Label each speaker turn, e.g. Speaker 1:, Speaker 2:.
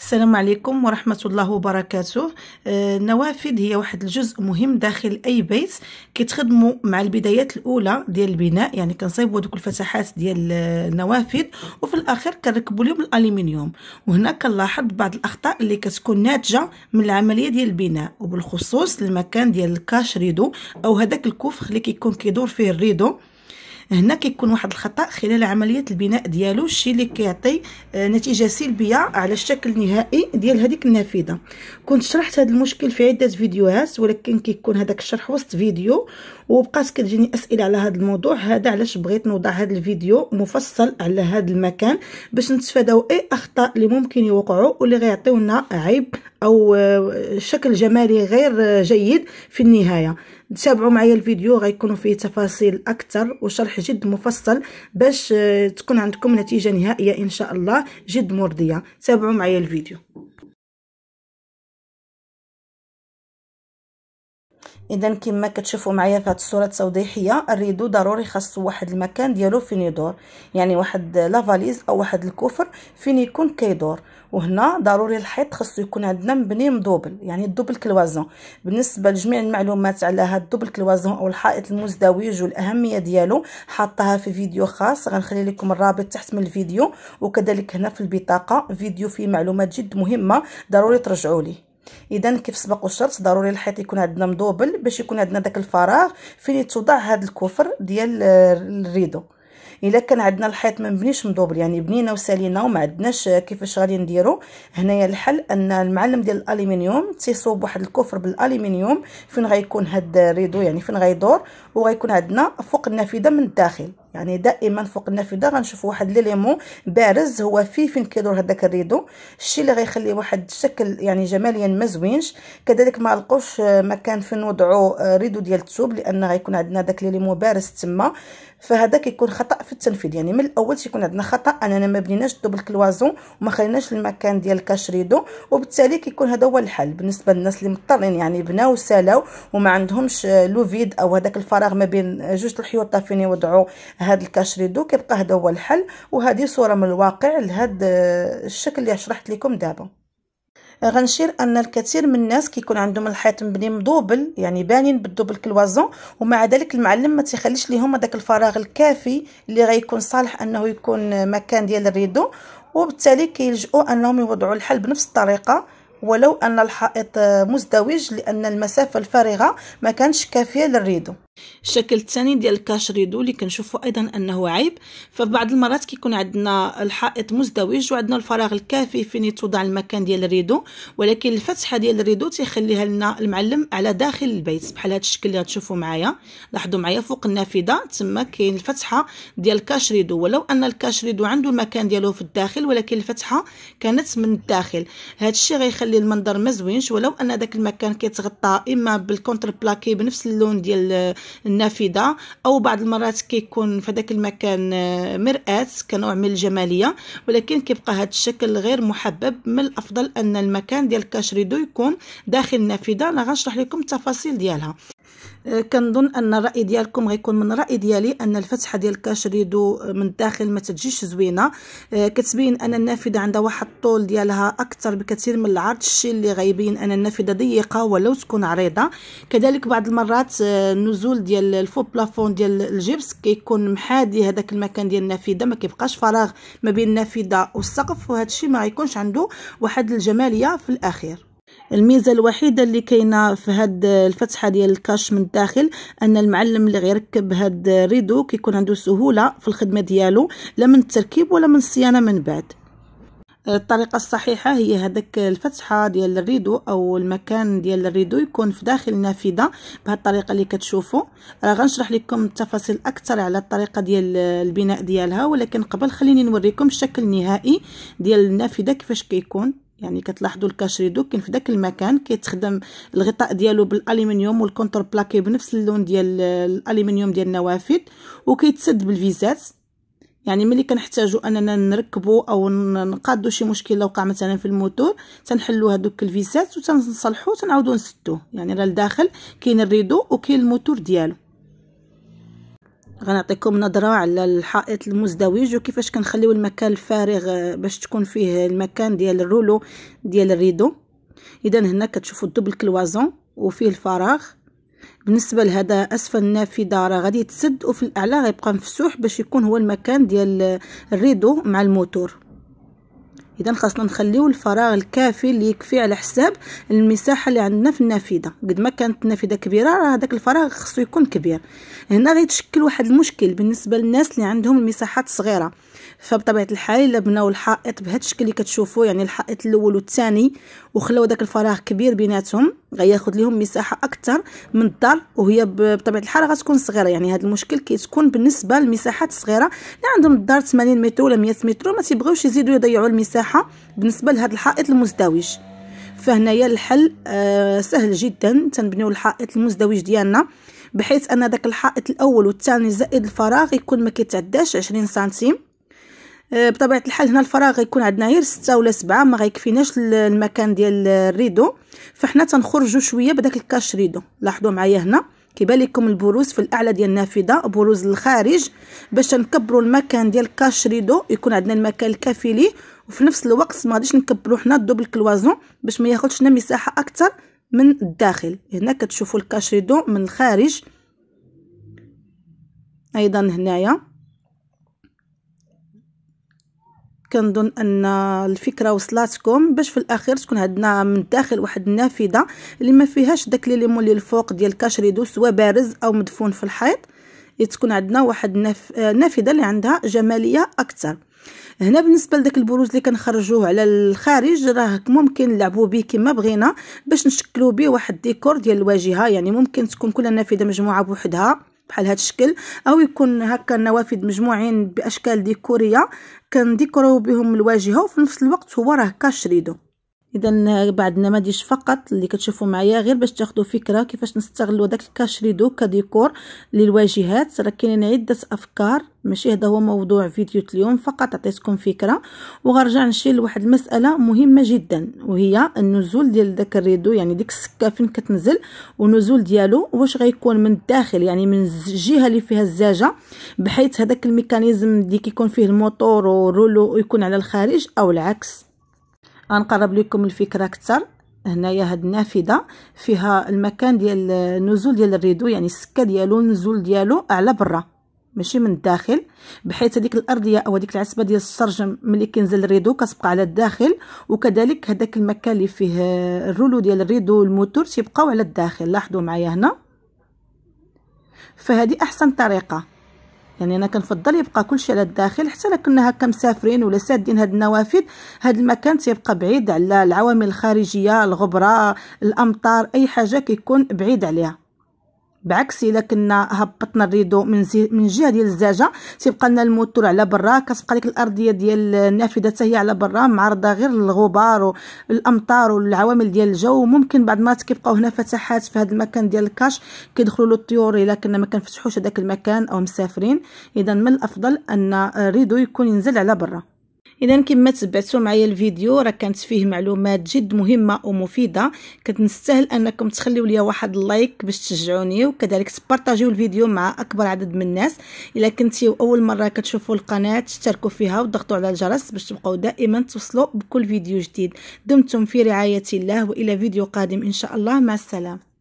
Speaker 1: السلام عليكم ورحمة الله وبركاته النوافذ آه، هي واحد الجزء مهم داخل أي بيت كيتخدموا مع البدايات الأولى ديال البناء يعني كنصيبوا دوك الفتحات ديال النوافذ وفي الأخير كنركبوا لهم الألمنيوم وهنا كنلاحظ بعض الأخطاء اللي كتكون ناتجة من العملية ديال البناء وبالخصوص المكان ديال الكاش ريدو أو هذاك الكفخ اللي كيكون كيدور فيه الريدو هنا كيكون واحد الخطا خلال عمليه البناء ديالو الشيء اللي كيعطي آه، نتيجه سلبيه على الشكل النهائي ديال هذيك النافذه كنت شرحت هذا المشكل في عده فيديوهات ولكن كيكون هذاك الشرح وسط فيديو وبقات كتجيني اسئله على هذا الموضوع هذا علاش بغيت نوضع هذا الفيديو مفصل على هذا المكان باش نتفاداو اي اخطاء اللي ممكن يوقعوا واللي غيعطيونا عيب او آه، شكل جمالي غير آه، جيد في النهايه تابعوا معايا الفيديو غيكونوا فيه تفاصيل اكثر وشرح جد مفصل باش آه، تكون عندكم نتيجه نهائيه ان شاء الله جد مرضيه تابعوا معايا الفيديو اذا كما كتشوفوا معايا في هذه الصوره التوضيحيه الريدو ضروري خاصو واحد المكان ديالو فين يدور يعني واحد لافاليز او واحد الكفر فين يكون كيدور وهنا ضروري الحيط خاصو يكون عندنا مبني مدوبل يعني الدوبل كلوازون بالنسبه لجميع المعلومات على هذا الدوبل كلوازون او الحائط المزدوج والاهميه ديالو حاطها في فيديو خاص غنخلي لكم الرابط تحت من الفيديو وكذلك هنا في البطاقه فيديو فيه معلومات جد مهمه ضروري ترجعوا ليه اذا كيف سبق الشرط ضروري الحيط يكون عندنا مدوبل باش يكون عندنا داك الفراغ فين توضع هذا الكفر ديال الريدو الا كان عندنا الحيط ما مبنيش مدوبل يعني بنينا وسالينا وما عندناش كيفاش غادي نديرو هنايا الحل ان المعلم ديال الالومنيوم تيصوب واحد الكفر بالالومنيوم فين غيكون هاد الريدو يعني فين غيدور وغيكون عندنا فوق النافذه من الداخل يعني دائما فوق النافذه غنشوف واحد ليليمون بارز هو فيه فين كيدور هذاك الريدو الشيء اللي غيخلي واحد الشكل يعني جماليا ما زوينش كذلك ما لقوش آه، مكان فين نوضعوا آه، ريدو ديال التوب لان غيكون عندنا داك ليليمون بارز تما فهذا كيكون خطا في التنفيذ يعني من الاول تيكون عندنا خطا اننا ما بنيناش دوبل كلوازون وما خليناش المكان ديال الكاش ريدو وبالتالي كيكون هذا هو الحل بالنسبه للناس اللي مضطرين يعني بناو وسالاو وما عندهمش آه، لوفيد او هذاك الفراغ ما بين جوج الحيوطه فين يوضعوا هاد الكاشريدو كيبقى هذا هو الحل وهذه صوره من الواقع لهاد آه، الشكل اللي شرحت لكم دابا آه، غنشير ان الكثير من الناس كيكون عندهم الحيط مبني مدوبل يعني بانين بالدوبل كلوازون ومع ذلك المعلم ما تيخليش ليهم هذاك الفراغ الكافي اللي غيكون صالح انه يكون آه، مكان ديال الريدو وبالتالي كيلجؤوا انهم يوضعوا الحل بنفس الطريقه ولو ان الحائط مزدوج لان المسافه الفارغه ما كانش كافيه للريدو الشكل الثاني ديال الكاش ريدو اللي كنشوفوا ايضا انه عيب فبعض المرات كيكون عندنا الحائط مزدوج وعندنا الفراغ الكافي فين يتوضع المكان ديال الريدو ولكن الفتحه ديال الريدو تيخليها لنا المعلم على داخل البيت بحال هذا الشكل اللي غتشوفوا معايا لاحظوا معايا فوق النافذه تما كاين الفتحه ديال الكاش ريدو ولو ان الكاش ريدو عنده المكان ديالو في الداخل ولكن الفتحه كانت من الداخل هذا الشيء غيخلي المنظر مزوينش ولو ان داك المكان كيتغطى اما بالكونتر بلاكي بنفس اللون ديال النافذه او بعض المرات كيكون في هذاك المكان آه، مراه كنوع من الجماليه ولكن كيبقى هذا الشكل غير محبب من الافضل ان المكان ديال الكاشريدو يكون داخل النافذه انا غنشرح لكم التفاصيل ديالها آه، كنظن ان الراي ديالكم غيكون من الراي ديالي ان الفتحه ديال كاشريدو من الداخل ما تجيش زوينه آه، كتبين ان النافذه عندها واحد الطول ديالها اكثر بكثير من العرض الشيء اللي غيبين ان النافذه ضيقه ولو تكون عريضه كذلك بعض المرات النزول آه، ديال الفو بلافون ديال الجبس كيكون محادي هذاك المكان ديال النافذه ما كيبقاش فراغ ما بين النافذه والسقف وهذا الشيء ما غيكونش عنده واحد الجماليه في الاخير الميزه الوحيده اللي كاينه في هاد الفتحه ديال الكاش من الداخل ان المعلم اللي غيركب هاد الريدو كيكون عنده سهوله في الخدمه ديالو لا من التركيب ولا من الصيانه من بعد الطريقه الصحيحه هي هذاك الفتحه ديال الريدو او المكان ديال الريدو يكون في داخل النافذه بهذه الطريقه اللي كتشوفوا راه غنشرح لكم التفاصيل اكثر على الطريقه ديال البناء ديالها ولكن قبل خليني نوريكم الشكل النهائي ديال النافذه كيفاش كيكون يعني كتلاحظوا ريدو كاين في داك المكان كيتخدم الغطاء ديالو بالالومنيوم والكونتر بلاكي بنفس اللون ديال الالومنيوم ديال النوافذ وكيتسد بالفيزات يعني ملي كنحتاجوا اننا نركبوا او نقادوا شي مشكل وقع مثلا في الموتور تنحلوا هذوك الفيزات وتنصلحوا تنعاودو نسدوه يعني راه لداخل كاين الريدو وكاين الموتور ديالو غنعطيكم نظره على الحائط المزدوج وكيفاش كنخليو المكان الفارغ آه، باش تكون فيه المكان ديال الرولو ديال الريدو اذا هنا كتشوفوا الدبل كلوازون وفيه الفراغ بالنسبه لهذا اسفل النافذه راه غادي تسد وفي الاعلى غيبقى مفتوح باش يكون هو المكان ديال الريدو مع الموتور اذا خاصنا نخليو الفراغ الكافي اللي يكفي على حساب المساحه اللي عندنا في النافذه قد ما كانت النافذه كبيره راه هذاك الفراغ خصو يكون كبير هنا غيتشكل واحد المشكل بالنسبه للناس اللي عندهم المساحات صغيره فبطبيعه الحال الا بناو الحائط بهذا الشكل اللي كتشوفوا يعني الحائط الاول والثاني وخلاو داك الفراغ كبير بيناتهم غياخذ لهم مساحه اكثر من الدار وهي بطبيعه الحال غتكون صغيره يعني هذا المشكل كيتكون بالنسبه للمساحات الصغيره اللي عندهم الدار 80 متر ولا 100 متر ما تيبغيوش يزيدوا يضيعوا المساحه بالنسبه لهذا الحائط المزدوج فهنايا الحل آه سهل جدا تنبنيو الحائط المزدوج ديالنا بحيث ان داك الحائط الاول والثاني زائد الفراغ يكون ما كيتعداش 20 سنتيم آه، بطبيعه الحال هنا الفراغ غيكون عندنا غير ستة ولا سبعة ما غيكفيناش المكان ديال الريدو فحنا تنخرجوا شويه بداك الكاش ريدو لاحظوا معايا هنا كيبان لكم البروز في الاعلى ديال النافذه بروز للخارج باش نكبروا المكان ديال الكاش ريدو يكون عندنا المكان الكافي ليه وفي نفس الوقت ما غاديش نكبروا حنا الدوبل كلوازون باش ما ياخذش لنا مساحه اكثر من الداخل هنا كتشوفوا الكاش ريدو من الخارج ايضا هنايا كنظن ان الفكره وصلاتكم باش في الاخير تكون عندنا من الداخل واحد النافذه اللي ما فيهاش داك لي ليمون الفوق ديال كاشريدو سواء بارز او مدفون في الحيط تكون عندنا واحد النافذه نافذه اللي عندها جماليه اكثر هنا بالنسبه لداك البروز اللي كنخرجوه على الخارج راه ممكن نلعبوا به كما بغينا باش نشكلوا به واحد ديكور ديال الواجهه يعني ممكن تكون كل نافذه مجموعه بوحدها بحال هاد الشكل او يكون هكا النوافذ مجموعين باشكال ديكوريه كنديكرو بهم الواجهه وفي نفس الوقت هو راه كاش ريدو اذا بعد النماذج فقط اللي كتشوفوا معايا غير باش تاخذوا فكره كيفاش نستغلوا داك الكاش ريدو كديكور للواجهات راه كاينين عده افكار ماشي هذا هو موضوع فيديو اليوم فقط عطيتكم فكره وغنرجع نمشي لواحد المساله مهمه جدا وهي النزول ديال داك الريدو يعني ديك السكه فين كتنزل ونزول ديالو واش غيكون من الداخل يعني من الجهه اللي فيها الزاجه بحيث هذاك الميكانيزم اللي كيكون فيه الموتور ورولو يكون على الخارج او العكس غنقرب لكم الفكره اكثر هنايا هاد النافذه فيها المكان ديال النزول ديال الريدو يعني السكه ديالو النزول ديالو على برا ماشي من الداخل بحيث هذيك الارضيه او هذيك العسبه ديال السرجم ملي كينزل الريدو كتبقى على الداخل وكذلك هذاك المكان اللي فيه الرولو ديال الريدو والموتور تيبقاو على الداخل لاحظوا معايا هنا فهذه احسن طريقه يعني انا كنفضل يبقى كلشي على الداخل حتى لو كنا هكا مسافرين ولا سادين هاد النوافذ هاد المكان تيبقى بعيد على العوامل الخارجيه الغبره الامطار اي حاجه كيكون بعيد عليها بعكس الا كنا هبطنا الريدو من زي من جهه ديال الزاجه تيبقى لنا الموتور على برا كتبقى لك الارضيه ديال النافذه حتى هي على برا معرضه غير للغبار والامطار والعوامل ديال الجو ممكن بعض المرات كيبقاو هنا فتحات في هذا المكان ديال الكاش كيدخلوا له الطيور الا كنا ما كنفتحوش هذاك المكان او مسافرين اذا من الافضل ان الريدو يكون ينزل على برا اذا كما تبعتوا معايا الفيديو راه كانت فيه معلومات جد مهمه ومفيده كنستاهل انكم تخليو ليا واحد اللايك باش تشجعوني وكذلك تبارطاجيو الفيديو مع اكبر عدد من الناس الا كنتي اول مره كتشوفوا القناه تشتركوا فيها وضغطوا على الجرس باش تبقاو دائما توصلوا بكل فيديو جديد دمتم في رعايه الله والى فيديو قادم ان شاء الله مع السلامه